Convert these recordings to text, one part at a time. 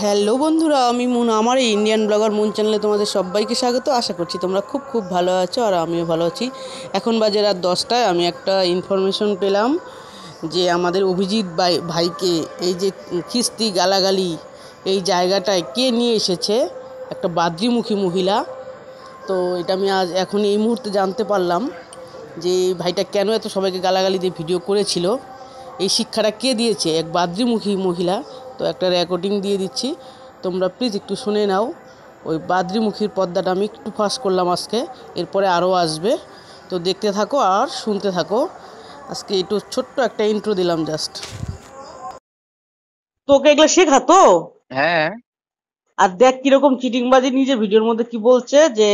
Hello বন্ধুরা আমি moon আমার এই ইন্ডিয়ান ব্লগার মুন চ্যানেলে তোমাদের সবাইকে স্বাগত আশা করছি তোমরা খুব খুব ভালো আছো আর আমিও ভালো আছি এখন বাজে রাত দশটায় আমি একটা ইনফরমেশন পেলাম যে আমাদের অভিজিৎ ভাই ভাইকে এই যে খিস্তি গালাগালি এই জায়গাটায় কে নিয়ে এসেছে একটা বাদ্রিমুখী মহিলা তো এটা আমি আজ এখন এই মুহূর্তে জানতে পারলাম যে ভাইটা কেন এত সবাইকে গালাগালি দিয়ে ভিডিও করেছিল এই শিক্ষাটা কে দিয়েছে এক বাদ্রিমুখী মহিলা তো একটা রেকর্ডিং দিয়ে দিচ্ছি তোমরা প্লিজ একটু শুনে নাও ওই বাদ্রিমুখীর পর্দাটা আমি একটু ফাঁস করলাম আজকে এরপরে আরও আসবে তো দেখতে থাকো আর শুনতে থাকো আজকে একটু ছোট্ট একটা ইন্ট্রো দিলাম জাস্ট তোকে এগুলো শেখাতো হ্যাঁ আর দেখ কিরকম চিটিংবাজি নিজে ভিডিওর মধ্যে কি বলছে যে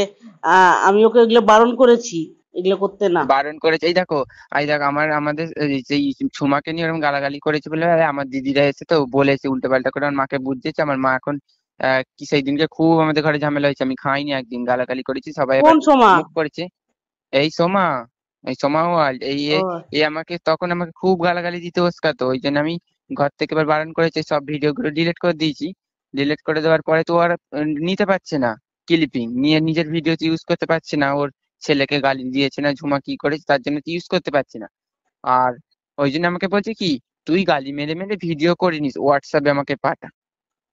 আমি ওকে এগুলো বারণ করেছি এগুলো করতে না বারণ করেছে এই দেখো এই দেখো আমার আমাদের এই সুমাকে নিয়ে ওরকম গালাগালি করেছে বলে আরে আমার দিদিরা এসে তো বলেছে উল্টো পাল্টা করে আমার মাকে বুঝিয়েছে আমার মা এখন কি সেই দিনকে খুব আমাদের ঘরে ঝামেলা হয়েছে আমি খাইনি একদিন গালাগালি করেছি সবাই কোন সোমা করেছে এই সোমা এই সোমা ওয়াল এই এই আমাকে তখন আমাকে খুব গালাগালি দিতে ওস্কা তো ওই জন্য আমি ঘর থেকে এবার বারণ করেছে সব ভিডিও গুলো ডিলিট করে দিয়েছি ডিলিট করে দেওয়ার পরে তো আর নিতে পারছে না ক্লিপিং নিয়ে নিজের ভিডিও ইউজ করতে পারছে না ওর ছেলেকে গালি দিয়েছে না ঝুমা কি করেছে তার জন্য ইউজ করতে পারছি না আর ওই জন্য আমাকে বলছে কি তুই গালি মেরে মেরে ভিডিও করে নিস হোয়াটসঅ্যাপে আমাকে পাঠা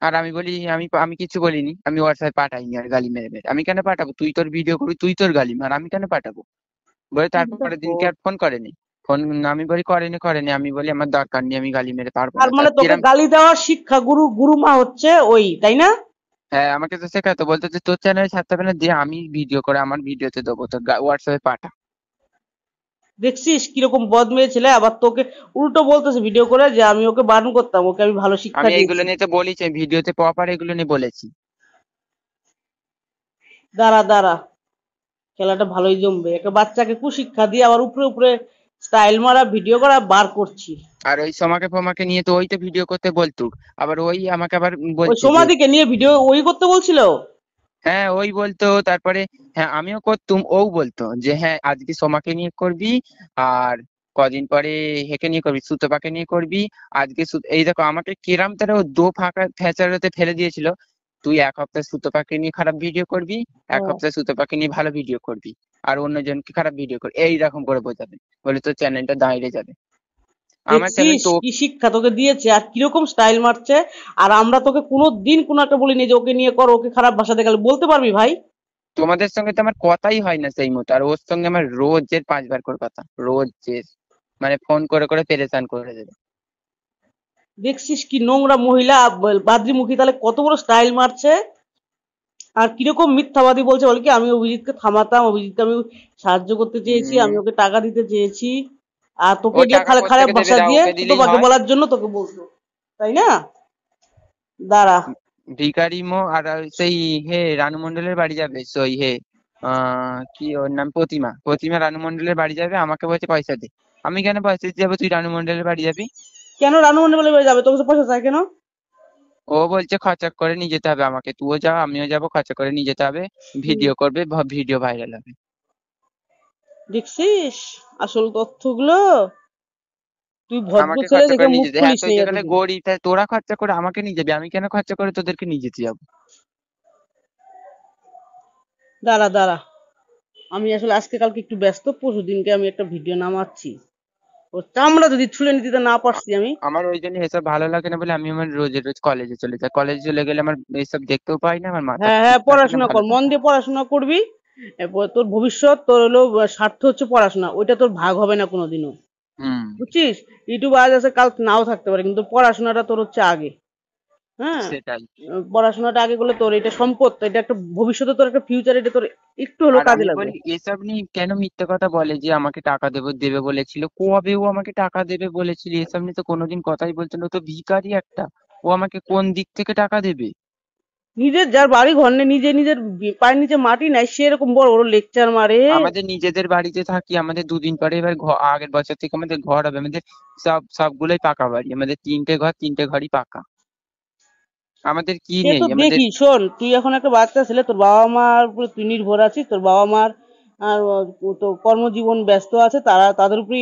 আর আমি বলি আমি আমি কিছু বলিনি আমি হোয়াটসঅ্যাপে পাঠাইনি আর গালি মেরে মেরে আমি কেন পাঠাবো তুই তোর ভিডিও করবি তুই তোর গালি মার আমি কেন পাঠাবো বলে তারপরে দিনকে আর ফোন করেনি ফোন আমি বলি করেনি করেনি আমি বলি আমার দরকার নেই আমি গালি মেরে পারবো তার মানে তোকে গালি দেওয়ার শিক্ষা গুরু গুরুমা হচ্ছে ওই তাই না হ্যাঁ আমাকে তো শেখাতো বলতো যে তোর চ্যানেলে ছাড়তে হবে না দিয়ে আমি ভিডিও করে আমার ভিডিওতে দেবো তো হোয়াটসঅ্যাপে পাঠা দেখছিস কিরকম বদমেয়ে ছেলে আবার তোকে উল্টো বলতেছে ভিডিও করে যে আমি ওকে বারণ করতাম ওকে আমি ভালো শিক্ষা আমি এগুলো নিয়ে তো বলেছি ভিডিওতে প্রপার এগুলো নিয়ে বলেছি দাঁড়া দাঁড়া খেলাটা ভালোই জমবে একটা বাচ্চাকে কুশিক্ষা দিয়ে আবার উপরে উপরে স্টাইল মারা ভিডিও করা বার করছি আর ওই সোমাকে ফমাকে নিয়ে তো ওই তো ভিডিও করতে বলতো আবার ওই আমাকে আবার বলতো সোমাদিকে নিয়ে ভিডিও ওই করতে বলছিল হ্যাঁ ওই বলতো তারপরে হ্যাঁ আমিও করতুম ও বলতো যে হ্যাঁ আজকে সোমাকে নিয়ে করবি আর কদিন পরে হেকে নিয়ে করবি সুতপাকে নিয়ে করবি আজকে এই দেখো আমাকে কিরাম তারা দো ফাঁকা ফেঁচারোতে ফেলে দিয়েছিল তুই এক হপ্তাহ সুতো পাখি নিয়ে খারাপ ভিডিও করবি এক হ্যাঁ। হপ্তাহ সুতো পাখি নিয়ে ভালো ভিডিও করবি আর অন্য জনকে খারাপ ভিডিও করবি এইরকম করে বোঝাবে বলে তোর চ্যানেলটা দাঁড়িয়ে যাবে আমার চ্যানেল তো কি শিক্ষা তোকে দিয়েছে আর কিরকম স্টাইল মারছে আর আমরা তোকে কোনো দিন কোনো একটা বলিনি যে ওকে নিয়ে কর ওকে খারাপ ভাষাতে গেলে বলতে পারবি ভাই তোমাদের সঙ্গে তো আমার কথাই হয় না সেই মতো আর ওর সঙ্গে আমার রোজের পাঁচবার করে কথা রোজের মানে ফোন করে করে পেরেশান করে দেবে দেখছিস কি নোংরা মহিলা বাদ্রিমুখী তাহলে কত বড় স্টাইল মারছে আর কিরকম মিথ্যাবাদী বলছে বল কি আমি অভিজিৎকে থামাতাম অভিজিৎকে আমি সাহায্য করতে চেয়েছি আমি ওকে টাকা দিতে চেয়েছি আর তোকে দিয়ে খালে খারাপ ভাষা দিয়ে তোকে বলার জন্য তোকে বলতো তাই না দাঁড়া ভিকারি মো আর সেই হে রানু মন্ডলের বাড়ি যাবে সই হে কি ওর নাম প্রতিমা প্রতিমা রানু মন্ডলের বাড়ি যাবে আমাকে বলছে পয়সা দে আমি কেন পয়সা দিতে যাবো তুই রানু মন্ডলের বাড়ি যাবি কেন রানু মন্ডলের বলে যাবে তোর কাছে পয়সা চায় কেন ও বলছে খরচা করে নিয়ে যেতে হবে আমাকে তুইও যা আমিও যাব খরচা করে নিয়ে যেতে হবে ভিডিও করবে ভিডিও ভাইরাল হবে দেখছিস আসল তথ্যগুলো তুই ভদ্র ছেলে দেখে মুখ খুলিস না গেলে গড়ি তাই তোরা খরচা করে আমাকে নিয়ে যাবি আমি কেন খরচা করে তোদেরকে নিয়ে যেতে যাব দাঁড়া দাঁড়া আমি আসলে আজকে কালকে একটু ব্যস্ত পরশু দিনকে আমি একটা ভিডিও নামাচ্ছি ও চামড়া যদি ছুলে নিতে না পারছি আমি আমার ওই জন্য এসব ভালো লাগে না বলে আমি আমার রোজ রোজ কলেজে চলে যাই কলেজে চলে গেলে আমার এসব দেখতেও পাই না আমার মাথা হ্যাঁ হ্যাঁ পড়াশোনা কর মন দিয়ে পড়াশোনা করবি তোর ভবিষ্যৎ তোর হলো স্বার্থ হচ্ছে পড়াশোনা ওইটা তোর ভাগ হবে না কোনোদিনও বুঝছিস ইউটিউব আজ আছে কাল নাও থাকতে পারে কিন্তু পড়াশোনাটা তোর হচ্ছে আগে হ্যাঁ সেটাই পড়াশোনাটা আগে করলে তোর এটা সম্পদ এটা একটা ভবিষ্যতে তোর একটা ফিউচার এটা তোর একটু হলেও কাজে লাগবে এসব নিয়ে কেন মিথ্যে কথা বলে যে আমাকে টাকা দেবে দেবে বলেছিল কবে ও আমাকে টাকা দেবে বলেছিল এসব নিয়ে তো কোনোদিন কথাই বলছে না তো ভিখারি একটা ও আমাকে কোন দিক থেকে টাকা দেবে নিজের যার বাড়ি ঘর নেই নিজে নিজের পায়ের নিচে মাটি নাই সে এরকম বড় বড় লেকচার মারে আমাদের নিজেদের বাড়িতে থাকি আমাদের দুদিন পরে এবার আগের বছর থেকে আমাদের ঘর হবে আমাদের সব সবগুলোই পাকা বাড়ি আমাদের তিনটে ঘর তিনটে ঘরই পাকা আমাদের কি নেই দেখি শোন তুই এখন একটা বাচ্চা ছেলে তোর বাবা মার উপরে তুই নির্ভর আছিস তোর বাবা মার আর তো কর্মজীবন ব্যস্ত আছে তারা তাদের উপরে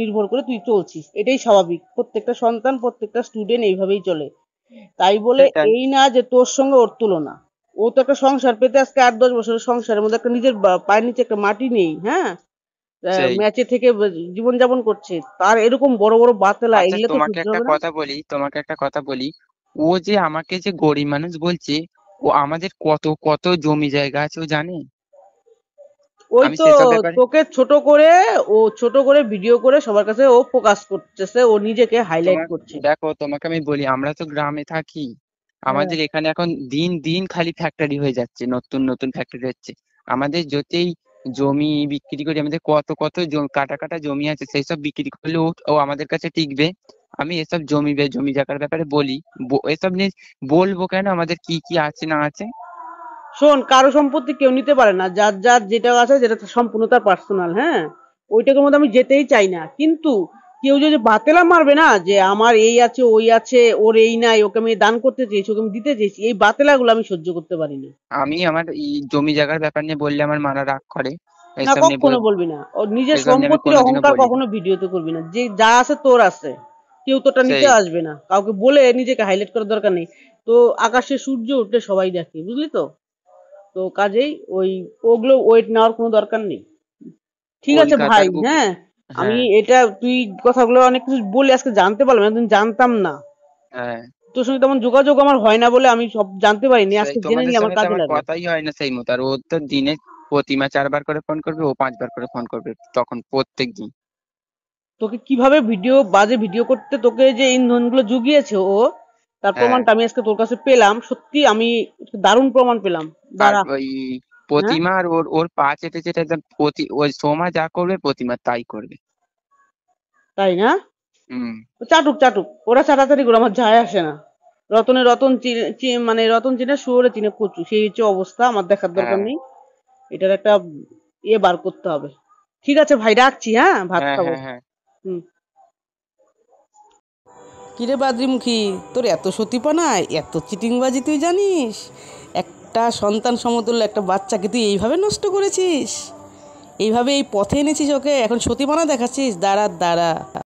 নির্ভর করে তুই চলছিস এটাই স্বাভাবিক প্রত্যেকটা সন্তান প্রত্যেকটা স্টুডেন্ট এইভাবেই চলে তাই বলে এই না যে তোর সঙ্গে ওর তুলনা ও তো একটা সংসার পেতে আজকে আট দশ বছরের সংসারের মধ্যে একটা নিজের পায়ের নিচে একটা মাটি নেই হ্যাঁ ম্যাচে থেকে জীবন যাপন করছে তার এরকম বড় বড় বাতলা আচ্ছা, এগুলো তোমাকে একটা কথা বলি তোমাকে একটা কথা বলি ও যে আমাকে যে গরিব মানুষ বলছে ও আমাদের কত কত জমি জায়গা আছে ও জানে ওই তো তোকে ছোট করে ও ছোট করে ভিডিও করে সবার কাছে ও ফোকাস করতেছে ও নিজেকে হাইলাইট করছে দেখো তোমাকে আমি বলি আমরা তো গ্রামে থাকি হ্যাঁ। আমাদের এখানে এখন দিন দিন খালি ফ্যাক্টরি হয়ে যাচ্ছে নতুন নতুন ফ্যাক্টরি হচ্ছে আমাদের যতই জমি বিক্রি করি আমাদের কত কত কাটা কাটা জমি আছে সেই সব বিক্রি করলে ও আমাদের কাছে টিকবে আমি এসব জমি জমি জায়গার ব্যাপারে বলি এসব নিয়ে বলবো কেন আমাদের কি কি আছে না আছে শোন কারো সম্পত্তি কেউ নিতে পারে না যার যার যেটা আছে যেটা সম্পূর্ণ তার পার্সোনাল হ্যাঁ ওইটার মধ্যে আমি যেতেই চাই না কিন্তু কেউ যদি বাতেলা মারবে না যে আমার এই আছে ওই আছে ওর এই নাই ওকে আমি দান করতে চেয়েছি ওকে আমি দিতে চেয়েছি এই বাতেলা গুলো আমি সহ্য করতে পারি না আমি আমার এই জমি জায়গার ব্যাপার নিয়ে বললে আমার মারা রাগ করে না কখনো বলবি না ও নিজের সম্পত্তির অহংকার কখনো ভিডিওতে করবি না যে যা আছে তোর আছে কেউ তোটা নিতে আসবে না কাউকে বলে নিজেকে হাইলাইট করার দরকার নেই তো আকাশে সূর্য উঠলে সবাই দেখে বুঝলি তো তো কাজেই ওই ওগুলো ওয়েট নেওয়ার কোনো দরকার নেই ঠিক আছে ভাই হ্যাঁ আমি হ্যাঁ। এটা তুই কথাগুলো অনেক কিছু বলে আজকে জানতে পারলাম একদিন জানতাম না হ্যাঁ তোর সঙ্গে তেমন যোগাযোগ আমার হয় না বলে আমি সব জানতে পারিনি আজকে জেনে নিলাম আমার কাজে লাগবে কথাই হয় না সেই মত আর ও তো দিনে প্রতিমা চারবার করে ফোন করবে ও পাঁচবার করে ফোন করবে তখন প্রত্যেক দিন তোকে কিভাবে ভিডিও বাজে ভিডিও করতে তোকে যে ইন্ধনগুলো জুগিয়েছে ও তার হ্যাঁ। প্রমাণটা আমি আজকে তোর কাছে পেলাম সত্যি আমি দারুণ প্রমাণ পেলাম দাঁড়া প্রতিমার হ্যাঁ? ওর ওর পা চেটে চেটে একদম প্রতি ওই সোমা যা করবে প্রতিমা তাই করবে তাই না হুম চাটুক চাটুক ওরা চাটাচাটি করে আমার যায় আসে না রতনে রতন মানে রতন চিনে শুয়োরে চিনে কচু সেই হচ্ছে অবস্থা আমার দেখার দরকার হ্যাঁ। নেই এটার একটা ইয়ে বার করতে হবে ঠিক আছে ভাই রাখছি হ্যাঁ ভাত হ্যাঁ, খাবো হুম কিরে বাদ্রিমুখী তোর এত সতীপনা এত চিটিংবাজি তুই জানিস এক একটা সন্তান সমতুল্য একটা বাচ্চাকে তুই এইভাবে নষ্ট করেছিস এইভাবে এই পথে এনেছিস ওকে এখন সতীমানা দেখাচ্ছিস দাঁড়া দাঁড়া